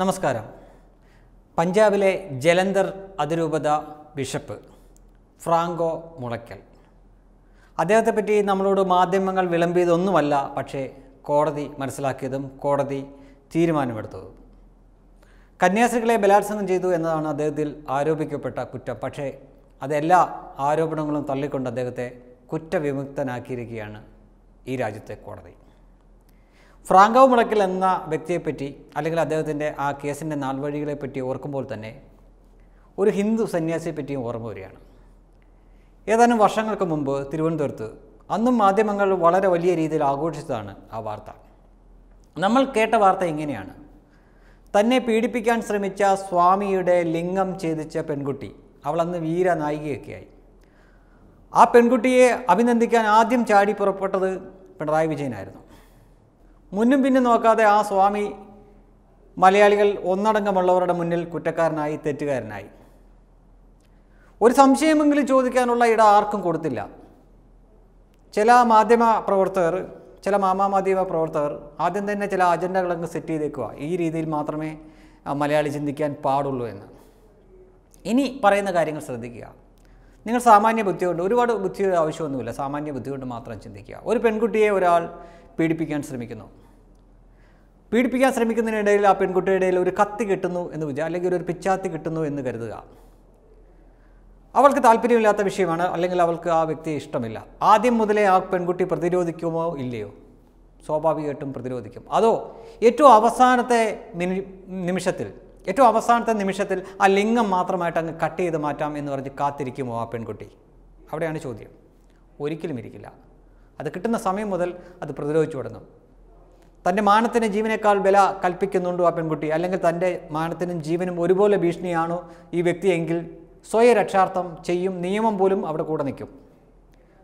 നമസ്കാരം പഞ്ചാബിലെ ജലന്ധർ അതിരൂപത ബിഷപ്പ് ഫ്രാങ്കോ മുളയ്ക്കൽ അദ്ദേഹത്തെ പറ്റി നമ്മളോട് മാധ്യമങ്ങൾ വിളമ്പിയതൊന്നുമല്ല പക്ഷേ കോടതി മനസ്സിലാക്കിയതും കോടതി തീരുമാനമെടുത്തതും കന്യാസ്ത്രീകളെ ബലാത്സംഗം ചെയ്തു എന്നതാണ് അദ്ദേഹത്തിൽ ആരോപിക്കപ്പെട്ട കുറ്റം പക്ഷേ അതെല്ലാ ആരോപണങ്ങളും തള്ളിക്കൊണ്ട് അദ്ദേഹത്തെ കുറ്റവിമുക്തനാക്കിയിരിക്കുകയാണ് ഈ രാജ്യത്തെ കോടതി ഫ്രാങ്കോ മുളയ്ക്കൽ എന്ന വ്യക്തിയെപ്പറ്റി അല്ലെങ്കിൽ അദ്ദേഹത്തിൻ്റെ ആ കേസിൻ്റെ നാൾവഴികളെ പറ്റി ഓർക്കുമ്പോൾ തന്നെ ഒരു ഹിന്ദു സന്യാസിയെ പറ്റിയും ഓർമ്മ വരികയാണ് ഏതാനും വർഷങ്ങൾക്ക് മുമ്പ് തിരുവനന്തപുരത്ത് അന്നും മാധ്യമങ്ങൾ വളരെ വലിയ രീതിയിൽ ആഘോഷിച്ചതാണ് ആ വാർത്ത നമ്മൾ കേട്ട വാർത്ത ഇങ്ങനെയാണ് തന്നെ പീഡിപ്പിക്കാൻ ശ്രമിച്ച സ്വാമിയുടെ ലിംഗം ഛേദിച്ച പെൺകുട്ടി അവൾ അന്ന് വീര നായികയൊക്കെയായി ആ പെൺകുട്ടിയെ അഭിനന്ദിക്കാൻ ആദ്യം ചാടി പുറപ്പെട്ടത് പിണറായി വിജയനായിരുന്നു മുന്നും പിന്നും നോക്കാതെ ആ സ്വാമി മലയാളികൾ ഒന്നടങ്കമുള്ളവരുടെ മുന്നിൽ കുറ്റക്കാരനായി തെറ്റുകാരനായി ഒരു സംശയമെങ്കിലും ചോദിക്കാനുള്ള ഇട ആർക്കും കൊടുത്തില്ല ചില മാധ്യമ പ്രവർത്തകർ ചില മാമാമാധ്യമ പ്രവർത്തകർ ആദ്യം തന്നെ ചില അജണ്ടകളങ്ങ് സെറ്റ് ചെയ്തേക്കുക ഈ രീതിയിൽ മാത്രമേ മലയാളി ചിന്തിക്കാൻ പാടുള്ളൂ എന്ന് ഇനി പറയുന്ന കാര്യങ്ങൾ ശ്രദ്ധിക്കുക നിങ്ങൾ സാമാന്യ ബുദ്ധി കൊണ്ട് ഒരുപാട് ബുദ്ധിയുടെ ആവശ്യമൊന്നുമില്ല സാമാന്യ ബുദ്ധി കൊണ്ട് മാത്രം ചിന്തിക്കുക ഒരു പെൺകുട്ടിയെ ഒരാൾ പീഡിപ്പിക്കാൻ ശ്രമിക്കുന്നു പീഡിപ്പിക്കാൻ ശ്രമിക്കുന്നതിനിടയിൽ ആ പെൺകുട്ടിയുടെ ഇടയിൽ ഒരു കത്തി കിട്ടുന്നു എന്ന് വിചാരിക്കുക അല്ലെങ്കിൽ ഒരു പിച്ചാത്തി കിട്ടുന്നു എന്ന് കരുതുക അവൾക്ക് താല്പര്യമില്ലാത്ത വിഷയമാണ് അല്ലെങ്കിൽ അവൾക്ക് ആ വ്യക്തിയെ ഇഷ്ടമില്ല ആദ്യം മുതലേ ആ പെൺകുട്ടി പ്രതിരോധിക്കുമോ ഇല്ലയോ സ്വാഭാവികമായിട്ടും പ്രതിരോധിക്കും അതോ ഏറ്റവും അവസാനത്തെ നിമിഷത്തിൽ ഏറ്റവും അവസാനത്തെ നിമിഷത്തിൽ ആ ലിംഗം മാത്രമായിട്ട് അങ്ങ് കട്ട് ചെയ്ത് മാറ്റാം എന്ന് പറഞ്ഞ് കാത്തിരിക്കുമോ ആ പെൺകുട്ടി അവിടെയാണ് ചോദ്യം ഒരിക്കലും ഇരിക്കില്ല അത് കിട്ടുന്ന സമയം മുതൽ അത് പ്രതിരോധിച്ചു തുടങ്ങും തൻ്റെ മാനത്തിന് ജീവനേക്കാൾ വില കൽപ്പിക്കുന്നുണ്ടോ ആ പെൺകുട്ടി അല്ലെങ്കിൽ തൻ്റെ മാനത്തിനും ജീവനും ഒരുപോലെ ഭീഷണിയാണോ ഈ വ്യക്തിയെങ്കിൽ സ്വയരക്ഷാർത്ഥം രക്ഷാർത്ഥം ചെയ്യും നിയമം പോലും അവിടെ കൂടെ നിൽക്കും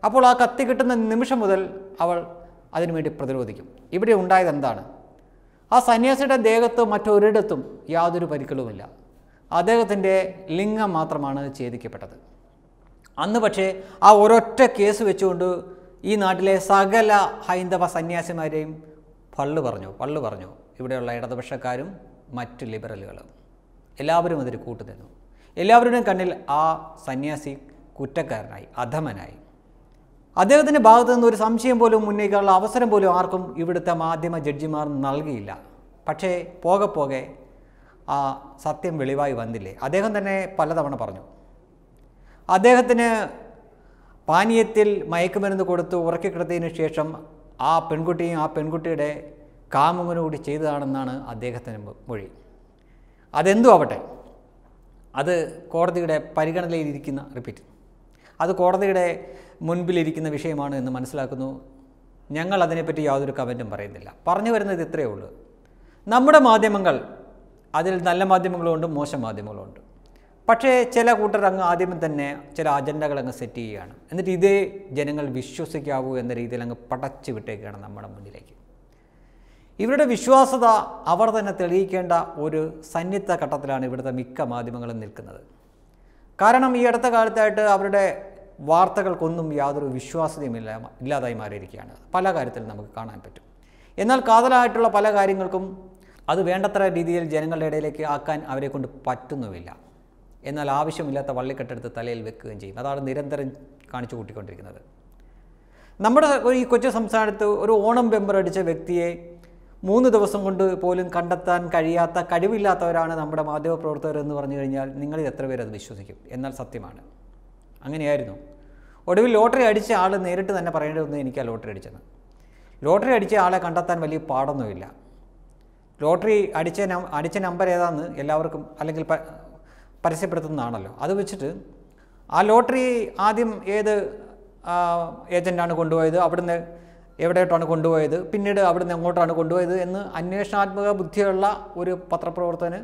അപ്പോൾ ആ കത്തി കിട്ടുന്ന നിമിഷം മുതൽ അവൾ അതിനുവേണ്ടി പ്രതിരോധിക്കും ഇവിടെ ഉണ്ടായത് എന്താണ് ആ സന്യാസിയുടെ ദേഹത്ത് മറ്റൊരിടത്തും യാതൊരു പരിക്കളുമില്ല അദ്ദേഹത്തിൻ്റെ ലിംഗം മാത്രമാണ് ഛേദിക്കപ്പെട്ടത് അന്ന് പക്ഷേ ആ ഒരൊറ്റ കേസ് വെച്ചുകൊണ്ട് ഈ നാട്ടിലെ സകല ഹൈന്ദവ സന്യാസിമാരെയും പള്ളു പറഞ്ഞു പള്ളു പറഞ്ഞു ഇവിടെയുള്ള ഇടതുപക്ഷക്കാരും മറ്റ് ലിബറലുകളും എല്ലാവരും അതിൽ കൂട്ടുനിന്നു എല്ലാവരുടെയും കണ്ണിൽ ആ സന്യാസി കുറ്റക്കാരനായി അധമനായി അദ്ദേഹത്തിൻ്റെ ഭാഗത്തു നിന്ന് ഒരു സംശയം പോലും ഉന്നയിക്കാനുള്ള അവസരം പോലും ആർക്കും ഇവിടുത്തെ മാധ്യമ ജഡ്ജിമാർ നൽകിയില്ല പക്ഷേ പോകെ പോകെ ആ സത്യം വെളിവായി വന്നില്ലേ അദ്ദേഹം തന്നെ പലതവണ പറഞ്ഞു അദ്ദേഹത്തിന് പാനീയത്തിൽ മയക്കുമരുന്ന് കൊടുത്ത് ഉറക്കിക്കിടത്തിയതിനു ശേഷം ആ പെൺകുട്ടിയും ആ പെൺകുട്ടിയുടെ കാമുകനോട് ചെയ്തതാണെന്നാണ് അദ്ദേഹത്തിൻ്റെ മൊഴി അതെന്തു ആവട്ടെ അത് കോടതിയുടെ പരിഗണനയിലിരിക്കുന്ന റിപ്പീറ്റ് അത് കോടതിയുടെ മുൻപിലിരിക്കുന്ന വിഷയമാണ് എന്ന് മനസ്സിലാക്കുന്നു ഞങ്ങൾ അതിനെപ്പറ്റി യാതൊരു കമൻറ്റും പറയുന്നില്ല പറഞ്ഞു വരുന്നത് ഇത്രയേ ഉള്ളൂ നമ്മുടെ മാധ്യമങ്ങൾ അതിൽ നല്ല മാധ്യമങ്ങളുമുണ്ട് മോശം മാധ്യമങ്ങളുമുണ്ട് പക്ഷേ ചില കൂട്ടർ അങ്ങ് ആദ്യം തന്നെ ചില അജണ്ടകൾ അങ്ങ് സെറ്റ് ചെയ്യുകയാണ് എന്നിട്ട് ഇതേ ജനങ്ങൾ വിശ്വസിക്കാവൂ എന്ന രീതിയിൽ അങ്ങ് പടച്ചു വിട്ടേക്കുകയാണ് നമ്മുടെ മുന്നിലേക്ക് ഇവരുടെ വിശ്വാസത അവർ തന്നെ തെളിയിക്കേണ്ട ഒരു സന്നിധ ഘട്ടത്തിലാണ് ഇവിടുത്തെ മിക്ക മാധ്യമങ്ങളും നിൽക്കുന്നത് കാരണം ഈ അടുത്ത കാലത്തായിട്ട് അവരുടെ വാർത്തകൾക്കൊന്നും യാതൊരു വിശ്വാസ്യതയും ഇല്ല ഇല്ലാതായി മാറിയിരിക്കുകയാണ് പല കാര്യത്തിലും നമുക്ക് കാണാൻ പറ്റും എന്നാൽ കാതലായിട്ടുള്ള പല കാര്യങ്ങൾക്കും അത് വേണ്ടത്ര രീതിയിൽ ജനങ്ങളുടെ ഇടയിലേക്ക് ആക്കാൻ അവരെക്കൊണ്ട് പറ്റുന്നുമില്ല എന്നാൽ ആവശ്യമില്ലാത്ത വള്ളിക്കെട്ടെടുത്ത് തലയിൽ വെക്കുകയും ചെയ്യും അതാണ് നിരന്തരം കാണിച്ചു കൂട്ടിക്കൊണ്ടിരിക്കുന്നത് നമ്മുടെ ഒരു ഈ കൊച്ചു സംസ്ഥാനത്ത് ഒരു ഓണം ബെമ്പർ അടിച്ച വ്യക്തിയെ മൂന്ന് ദിവസം കൊണ്ട് പോലും കണ്ടെത്താൻ കഴിയാത്ത കഴിവില്ലാത്തവരാണ് നമ്മുടെ മാധ്യമപ്രവർത്തകർ എന്ന് പറഞ്ഞു കഴിഞ്ഞാൽ നിങ്ങളിൽ എത്ര പേരത് വിശ്വസിക്കും എന്നാൽ സത്യമാണ് അങ്ങനെയായിരുന്നു ഒടുവിൽ ലോട്ടറി അടിച്ച ആൾ നേരിട്ട് തന്നെ പറയേണ്ടതെന്ന് എനിക്ക് ആ ലോട്ടറി അടിച്ചത് ലോട്ടറി അടിച്ച ആളെ കണ്ടെത്താൻ വലിയ പാടൊന്നുമില്ല ലോട്ടറി അടിച്ച അടിച്ച നമ്പർ ഏതാണെന്ന് എല്ലാവർക്കും അല്ലെങ്കിൽ പരസ്യപ്പെടുത്തുന്നതാണല്ലോ അത് വെച്ചിട്ട് ആ ലോട്ടറി ആദ്യം ഏത് ഏജൻ്റാണ് കൊണ്ടുപോയത് അവിടുന്ന് എവിടെയായിട്ടാണ് കൊണ്ടുപോയത് പിന്നീട് അവിടുന്ന് എങ്ങോട്ടാണ് കൊണ്ടുപോയത് എന്ന് അന്വേഷണാത്മക ബുദ്ധിയുള്ള ഒരു പത്രപ്രവർത്തകന്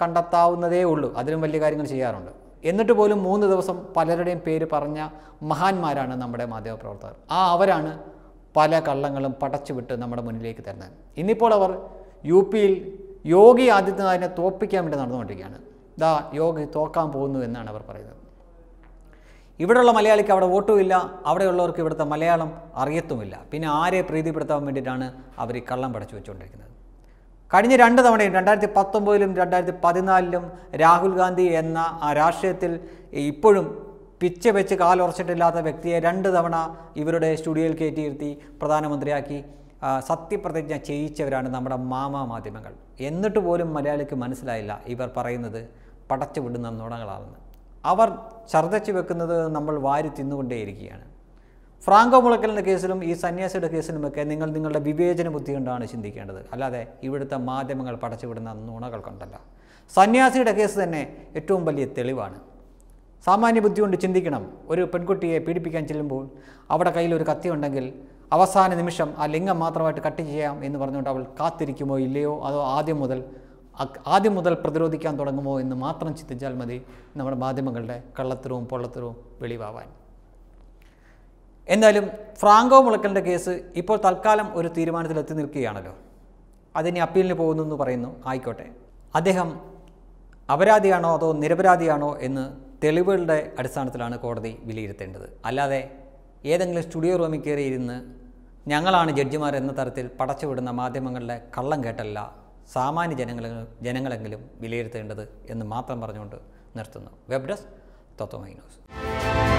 കണ്ടെത്താവുന്നതേ ഉള്ളൂ അതിലും വലിയ കാര്യങ്ങൾ ചെയ്യാറുണ്ട് എന്നിട്ട് പോലും മൂന്ന് ദിവസം പലരുടെയും പേര് പറഞ്ഞ മഹാന്മാരാണ് നമ്മുടെ മാധ്യമപ്രവർത്തകർ ആ അവരാണ് പല കള്ളങ്ങളും പടച്ചുവിട്ട് നമ്മുടെ മുന്നിലേക്ക് തരുന്നത് ഇന്നിപ്പോൾ അവർ യു പിയിൽ യോഗി ആദിത്യനാഥിനെ തോപ്പിക്കാൻ വേണ്ടി നടന്നുകൊണ്ടിരിക്കുകയാണ് ദാ യോഗി തോക്കാൻ പോകുന്നു എന്നാണ് അവർ പറയുന്നത് ഇവിടെയുള്ള മലയാളിക്ക് അവിടെ വോട്ടുമില്ല അവിടെയുള്ളവർക്ക് ഇവിടുത്തെ മലയാളം അറിയത്തുമില്ല പിന്നെ ആരെ പ്രീതിപ്പെടുത്താൻ വേണ്ടിയിട്ടാണ് അവർ ഈ കള്ളം പടച്ചു വെച്ചുകൊണ്ടിരിക്കുന്നത് കഴിഞ്ഞ രണ്ട് തവണയും രണ്ടായിരത്തി പത്തൊമ്പതിലും രണ്ടായിരത്തി പതിനാലിലും രാഹുൽ ഗാന്ധി എന്ന ആ രാഷ്ട്രീയത്തിൽ ഇപ്പോഴും പിച്ച വെച്ച് കാലുറച്ചിട്ടില്ലാത്ത വ്യക്തിയെ രണ്ട് തവണ ഇവരുടെ സ്റ്റുഡിയോയിൽ കയറ്റിയിരുത്തി പ്രധാനമന്ത്രിയാക്കി സത്യപ്രതിജ്ഞ ചെയ്യിച്ചവരാണ് നമ്മുടെ മാമാ മാധ്യമങ്ങൾ എന്നിട്ട് പോലും മലയാളിക്ക് മനസ്സിലായില്ല ഇവർ പറയുന്നത് പടച്ചു വിടുന്ന നുണകളാണെന്ന് അവർ ഛർദ്ദിച്ചു വെക്കുന്നത് നമ്മൾ വാരി തിന്നുകൊണ്ടേയിരിക്കുകയാണ് ഫ്രാങ്കോ മുളക്കലിൻ്റെ കേസിലും ഈ സന്യാസിയുടെ കേസിലുമൊക്കെ നിങ്ങൾ നിങ്ങളുടെ വിവേചന ബുദ്ധി കൊണ്ടാണ് ചിന്തിക്കേണ്ടത് അല്ലാതെ ഇവിടുത്തെ മാധ്യമങ്ങൾ പടച്ചുവിടുന്ന നുണകൾ കൊണ്ടല്ല സന്യാസിയുടെ കേസ് തന്നെ ഏറ്റവും വലിയ തെളിവാണ് സാമാന്യ ബുദ്ധി കൊണ്ട് ചിന്തിക്കണം ഒരു പെൺകുട്ടിയെ പീഡിപ്പിക്കാൻ ചെല്ലുമ്പോൾ അവിടെ കയ്യിൽ ഒരു കത്തി ഉണ്ടെങ്കിൽ അവസാന നിമിഷം ആ ലിംഗം മാത്രമായിട്ട് കട്ട് ചെയ്യാം എന്ന് പറഞ്ഞുകൊണ്ട് അവൾ കാത്തിരിക്കുമോ ഇല്ലയോ അതോ ആദ്യം മുതൽ ആദ്യം മുതൽ പ്രതിരോധിക്കാൻ തുടങ്ങുമോ എന്ന് മാത്രം ചിന്തിച്ചാൽ മതി നമ്മുടെ മാധ്യമങ്ങളുടെ കള്ളത്തരവും പൊള്ളത്തരവും വെളിവാവാൻ എന്തായാലും ഫ്രാങ്കോ മുളക്കലിൻ്റെ കേസ് ഇപ്പോൾ തൽക്കാലം ഒരു തീരുമാനത്തിലെത്തി നിൽക്കുകയാണല്ലോ അതിനി അപ്പീലിന് പോകുന്നു എന്ന് പറയുന്നു ആയിക്കോട്ടെ അദ്ദേഹം അപരാധിയാണോ അതോ നിരപരാധിയാണോ എന്ന് തെളിവുകളുടെ അടിസ്ഥാനത്തിലാണ് കോടതി വിലയിരുത്തേണ്ടത് അല്ലാതെ ഏതെങ്കിലും സ്റ്റുഡിയോ റൂമിൽ കയറിയിരുന്ന് ഞങ്ങളാണ് ജഡ്ജിമാർ എന്ന തരത്തിൽ പടച്ചുവിടുന്ന മാധ്യമങ്ങളുടെ കള്ളം കേട്ടല്ല സാമാന്യ ജനങ്ങളെ ജനങ്ങളെങ്കിലും വിലയിരുത്തേണ്ടത് എന്ന് മാത്രം പറഞ്ഞുകൊണ്ട് നിർത്തുന്നു വെബ് ഡെസ്ക് തത്വമൈ ന്യൂസ്